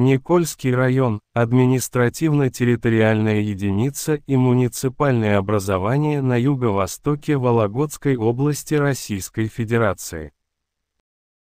Никольский район – административно-территориальная единица и муниципальное образование на юго-востоке Вологодской области Российской Федерации.